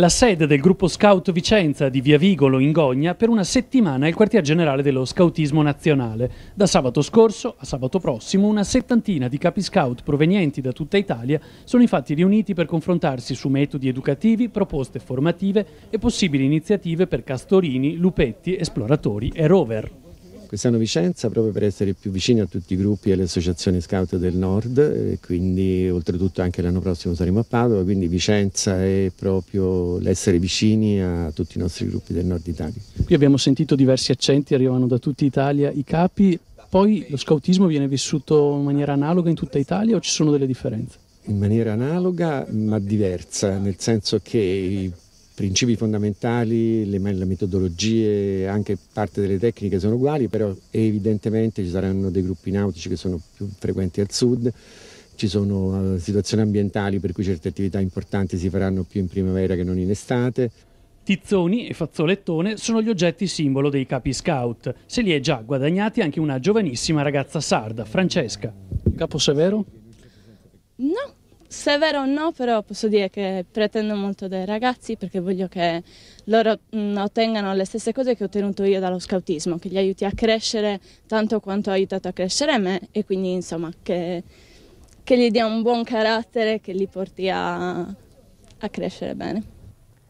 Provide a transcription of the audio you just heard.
la sede del gruppo Scout Vicenza di Via Vigolo in Gogna per una settimana è il quartier generale dello Scoutismo nazionale. Da sabato scorso a sabato prossimo una settantina di capi scout provenienti da tutta Italia sono infatti riuniti per confrontarsi su metodi educativi, proposte formative e possibili iniziative per castorini, lupetti, esploratori e rover. Quest'anno Vicenza proprio per essere più vicini a tutti i gruppi e alle associazioni scout del nord, eh, quindi oltretutto anche l'anno prossimo saremo a Padova, quindi Vicenza è proprio l'essere vicini a tutti i nostri gruppi del nord Italia. Qui abbiamo sentito diversi accenti, arrivano da tutta Italia i capi, poi lo scautismo viene vissuto in maniera analoga in tutta Italia o ci sono delle differenze? in maniera analoga ma diversa, nel senso che principi fondamentali, le, le, metodologie, anche parte delle tecniche sono uguali, però evidentemente ci saranno dei gruppi nautici che sono più frequenti al sud, ci sono eh, situazioni ambientali per cui certe attività importanti si faranno più in primavera che non in estate. Tizzoni e fazzolettone sono gli oggetti simbolo dei capi scout. Se li è già guadagnati anche una giovanissima ragazza sarda, Francesca. Capo Severo, se è vero o no, però posso dire che pretendo molto dai ragazzi perché voglio che loro mh, mm, ottengano le stesse cose che ho ottenuto io dallo scautismo, che li aiuti a crescere tanto quanto ha aiutato a crescere me e quindi insomma che, che gli dia un buon carattere, che li porti a, a crescere bene.